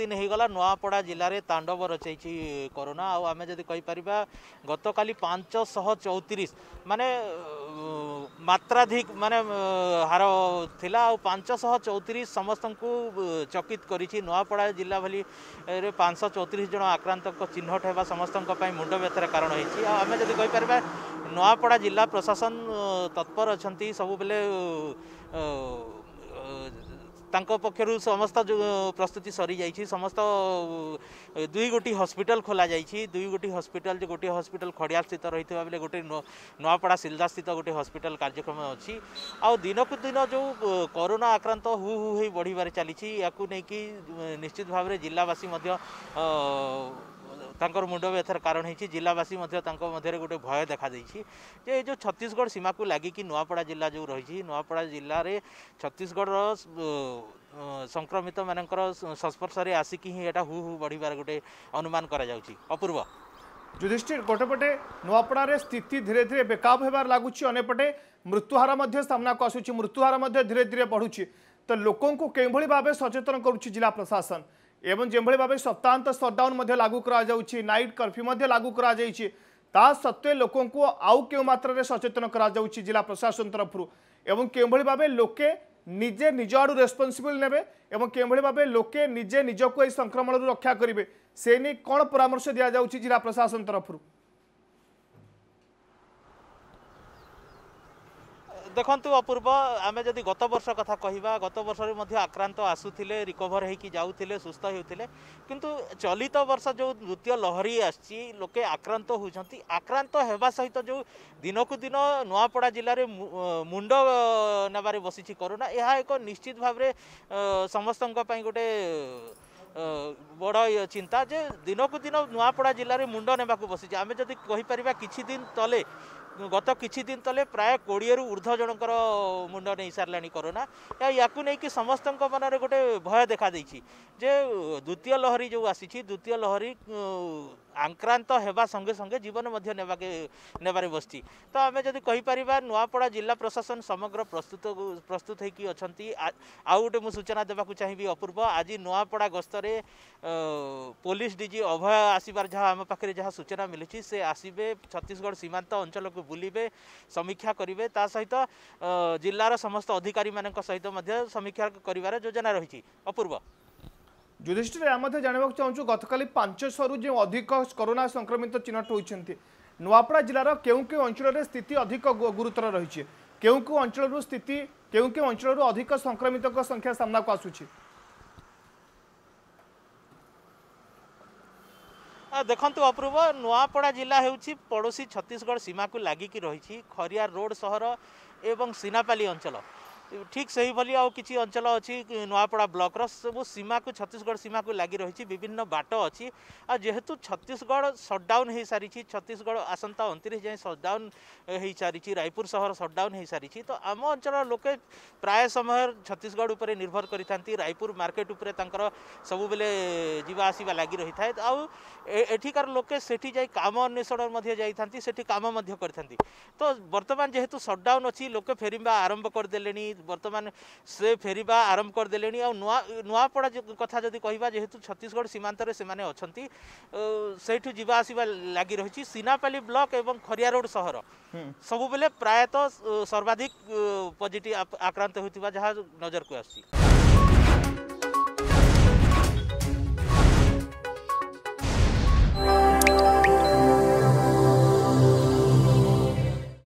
ଦିନ ହୋଇଗଲା ନୂଆପଡ଼ା ଜିଲ୍ଲାରେ ତାଣ୍ଡବ ରଚାଇଛି କରୋନା ଆଉ ଆମେ ଯଦି କହିପାରିବା ଗତକାଲି ପାଞ୍ଚଶହ ଚଉତିରିଶ ମାନେ ମାତ୍ରାଧିକ ମାନେ ହାର ଥିଲା ଆଉ ପାଞ୍ଚଶହ ଚଉତିରିଶ ସମସ୍ତଙ୍କୁ ଚକିତ କରିଛି ନୂଆପଡ଼ା ଜିଲ୍ଲା ଭଳିରେ ପାଞ୍ଚଶହ ଚଉତିରିଶ ଜଣ ଆକ୍ରାନ୍ତଙ୍କ ଚିହ୍ନଟ ହେବା ସମସ୍ତଙ୍କ ପାଇଁ ମୁଣ୍ଡ ବ୍ୟଥାର କାରଣ ହୋଇଛି ଆଉ ଆମେ ଯଦି କହିପାରିବା ନୂଆପଡ଼ା ଜିଲ୍ଲା ପ୍ରଶାସନ ତତ୍ପର ଅଛନ୍ତି ସବୁବେଳେ ତାଙ୍କ ପକ୍ଷରୁ ସମସ୍ତ ପ୍ରସ୍ତୁତି ସରିଯାଇଛି ସମସ୍ତ ଦୁଇ ଗୋଟି ହସ୍ପିଟାଲ ଖୋଲାଯାଇଛି ଦୁଇ ଗୋଟି ହସ୍ପିଟାଲ ଯେ ଗୋଟିଏ ହସ୍ପିଟାଲ ଖଡ଼ିଆ ସ୍ଥିତ ରହିଥିବା ବେଳେ ଗୋଟିଏ ନୂଆପଡ଼ା ସିଲଦା ଗୋଟିଏ ହସ୍ପିଟାଲ କାର୍ଯ୍ୟକ୍ରମ ଅଛି ଆଉ ଦିନକୁ ଦିନ ଯେଉଁ କରୋନା ଆକ୍ରାନ୍ତ ହୁ ହୁ ହୋଇ ବଢ଼ିବାରେ ଚାଲିଛି ଏହାକୁ ନେଇକି ନିଶ୍ଚିତ ଭାବରେ ଜିଲ୍ଲାବାସୀ ମଧ୍ୟ ତାଙ୍କର ମୁଣ୍ଡ ବ୍ୟଥାର କାରଣ ହେଇଛି ଜିଲ୍ଲାବାସୀ ମଧ୍ୟ ତାଙ୍କ ମଧ୍ୟରେ ଗୋଟେ ଭୟ ଦେଖାଦେଇଛି ଯେ ଏ ଯେଉଁ ଛତିଶଗଡ଼ ସୀମାକୁ ଲାଗିକି ନୂଆପଡ଼ା ଜିଲ୍ଲା ଯେଉଁ ରହିଛି ନୂଆପଡ଼ା ଜିଲ୍ଲାରେ ଛତିଶଗଡ଼ର ସଂକ୍ରମିତ ମାନଙ୍କର ସଂସ୍ପର୍ଶରେ ଆସିକି ହିଁ ଏଇଟା ହୁ ହୁ ବଢ଼ିବାର ଗୋଟେ ଅନୁମାନ କରାଯାଉଛି ଅପୂର୍ବ ଯୁଧିଷ୍ଠିର ଗୋଟେପଟେ ନୂଆପଡ଼ାରେ ସ୍ଥିତି ଧୀରେ ଧୀରେ ବେକାବ ହେବାର ଲାଗୁଛି ଅନ୍ୟପଟେ ମୃତ୍ୟୁହାର ମଧ୍ୟ ସାମ୍ନାକୁ ଆସୁଛି ମୃତ୍ୟୁହାର ମଧ୍ୟ ଧୀରେ ଧୀରେ ବଢ଼ୁଛି ତ ଲୋକଙ୍କୁ କେଉଁଭଳି ଭାବେ ସଚେତନ କରୁଛି ଜିଲ୍ଲା ପ୍ରଶାସନ ଏବଂ ଯେଭଳି ଭାବେ ସପ୍ତାହାନ୍ତ ସଟ୍ଡାଉନ୍ ମଧ୍ୟ ଲାଗୁ କରାଯାଉଛି ନାଇଟ୍ କର୍ଫ୍ୟୁ ମଧ୍ୟ ଲାଗୁ କରାଯାଇଛି ତା ସତ୍ତ୍ୱେ ଲୋକଙ୍କୁ ଆଉ କେଉଁ ମାତ୍ରାରେ ସଚେତନ କରାଯାଉଛି ଜିଲ୍ଲା ପ୍ରଶାସନ ତରଫରୁ ଏବଂ କେଉଁଭଳି ଭାବେ ଲୋକେ ନିଜେ ନିଜ ଆଡ଼ୁ ରେସ୍ପନ୍ସିବଲ୍ ନେବେ ଏବଂ କେଉଁଭଳି ଭାବେ ଲୋକେ ନିଜେ ନିଜକୁ ଏହି ସଂକ୍ରମଣରୁ ରକ୍ଷା କରିବେ ସେ ନେଇ କ'ଣ ପରାମର୍ଶ ଦିଆଯାଉଛି ଜିଲ୍ଲା ପ୍ରଶାସନ ତରଫରୁ ଦେଖନ୍ତୁ ଅପୂର୍ବ ଆମେ ଯଦି ଗତ ବର୍ଷ କଥା କହିବା ଗତ ବର୍ଷରେ ମଧ୍ୟ ଆକ୍ରାନ୍ତ ଆସୁଥିଲେ ରିକଭର ହେଇକି ଯାଉଥିଲେ ସୁସ୍ଥ ହେଉଥିଲେ କିନ୍ତୁ ଚଳିତ ବର୍ଷ ଯେଉଁ ନୃତ୍ୟ ଲହରୀ ଆସିଛି ଲୋକେ ଆକ୍ରାନ୍ତ ହେଉଛନ୍ତି ଆକ୍ରାନ୍ତ ହେବା ସହିତ ଯେଉଁ ଦିନକୁ ଦିନ ନୂଆପଡ଼ା ଜିଲ୍ଲାରେ ମୁଣ୍ଡ ନେବାରେ ବସିଛି କରୋନା ଏହା ଏକ ନିଶ୍ଚିତ ଭାବରେ ସମସ୍ତଙ୍କ ପାଇଁ ଗୋଟେ ବଡ଼ ଚିନ୍ତା ଯେ ଦିନକୁ ଦିନ ନୂଆପଡ଼ା ଜିଲ୍ଲାରେ ମୁଣ୍ଡ ନେବାକୁ ବସିଛି ଆମେ ଯଦି କହିପାରିବା କିଛି ଦିନ ତଳେ ଗତ କିଛି ଦିନ ତଳେ ପ୍ରାୟ କୋଡ଼ିଏରୁ ଉର୍ଦ୍ଧ୍ୱ ଜଣଙ୍କର ମୁଣ୍ଡ ନେଇସାରିଲାଣି କରୋନା ୟାକୁ ନେଇକି ସମସ୍ତଙ୍କ ମନରେ ଗୋଟେ ଭୟ ଦେଖାଦେଇଛି ଯେ ଦ୍ୱିତୀୟ ଲହରୀ ଯେଉଁ ଆସିଛି ଦ୍ୱିତୀୟ ଲହରୀ আক্রান্ত হওয়া সঙ্গে সঙ্গে জীবন মধ্যে বসছি তো আমি যদি কহিপারিবা নয়াপড়া জেলা প্রশাসন সমগ্র প্রস্তুত প্রস্তুত হয়েকি অনেক মু সূচনা দেওয়া চাহিবি অপূর্ব আজ নয়াপড়া গস্তরে পুলিশ ডিজি অভয় আসবার যা আমার পাখে যা সূচনা মিলুছি সে আসবে ছত্তিশগড় সীমান্ত অঞ্চলক বুলবে সমীক্ষা করবে তা সহ জেলার সমস্ত অধিকারী সহ সমীক্ষা করবার যোজনা রয়েছে অপূর্ব ଯୁଧିଷ୍ଠିର ଏହା ମଧ୍ୟ ଜାଣିବାକୁ ଚାହୁଁଛୁ ଗତକାଲି ପାଞ୍ଚଶହରୁ ଯେଉଁ ଅଧିକ କରୋନା ସଂକ୍ରମିତ ଚିହ୍ନଟ ହୋଇଛନ୍ତି ନୂଆପଡ଼ା ଜିଲ୍ଲାର କେଉଁ କେଉଁ ଅଞ୍ଚଳରେ ସ୍ଥିତି ଅଧିକ ଗୁରୁତର ରହିଛି କେଉଁ କେଉଁ ଅଞ୍ଚଳରୁ ସ୍ଥିତି କେଉଁ କେଉଁ ଅଞ୍ଚଳରୁ ଅଧିକ ସଂକ୍ରମିତଙ୍କ ସଂଖ୍ୟା ସାମ୍ନାକୁ ଆସୁଛି ଦେଖନ୍ତୁ ଅପୂର୍ବ ନୂଆପଡ଼ା ଜିଲ୍ଲା ହେଉଛି ପଡ଼ୋଶୀ ଛତିଶଗଡ଼ ସୀମାକୁ ଲାଗିକି ରହିଛି ଖରିଆର ରୋଡ଼ ସହର ଏବଂ ସିନାପାଲି ଅଞ୍ଚଳ ঠিক ସେହିଭଳି ଆଉ କିଛି ଅଞ୍ଚଳ ଅଛି ନୂଆପଡ଼ା ବ୍ଲକର ସବୁ ସୀମାକୁ ଛତିଶଗଡ଼ ସୀମାକୁ ଲାଗି ରହିଛି ବିଭିନ୍ନ ବାଟ ଅଛି ଆଉ ଯେହେତୁ ଛତିଶଗଡ଼ ସଟ୍ଡାଉନ୍ ହୋଇସାରିଛି ଛତିଶଗଡ଼ ଆସନ୍ତା ଅଣତିରିଶ ଯାଏଁ ସଟ୍ଡାଉନ୍ ହୋଇସାରିଛି ରାୟପୁର ସହର ସଟ୍ଡାଉନ୍ ହୋଇସାରିଛି ତ ଆମ ଅଞ୍ଚଳର ଲୋକେ ପ୍ରାୟ ସମୟ ଛତିଶଗଡ଼ ଉପରେ ନିର୍ଭର କରିଥାନ୍ତି ରାୟପୁର ମାର୍କେଟ ଉପରେ ତାଙ୍କର ସବୁବେଳେ ଯିବା ଆସିବା ଲାଗି ରହିଥାଏ ଆଉ ଏଠିକାର ଲୋକେ ସେଠି ଯାଇ କାମ ଅନ୍ୱେଷଣ ମଧ୍ୟ ଯାଇଥାନ୍ତି ସେଠି କାମ ମଧ୍ୟ କରିଥାନ୍ତି ତ ବର୍ତ୍ତମାନ ଯେହେତୁ ସଟ୍ଡାଉନ୍ ଅଛି ଲୋକେ ଫେରିବା ଆରମ୍ଭ କରିଦେଲେଣି বর্তমান সে ফেরিবা আরম্ভ করেদেলে নুয়াপড়া কথা যদি কহা যেহেতু ছত্তিশগড় সীমান্তরে সে অনেক সেইটু যা আসবা লাগি রয়েছে সিনাপালি ব্লক এবং খরিয়া রোড সহর সবুলে প্রায়ত সর্বাধিক পজিটিভ আক্রান্ত হয়ে যা নজরক আসছে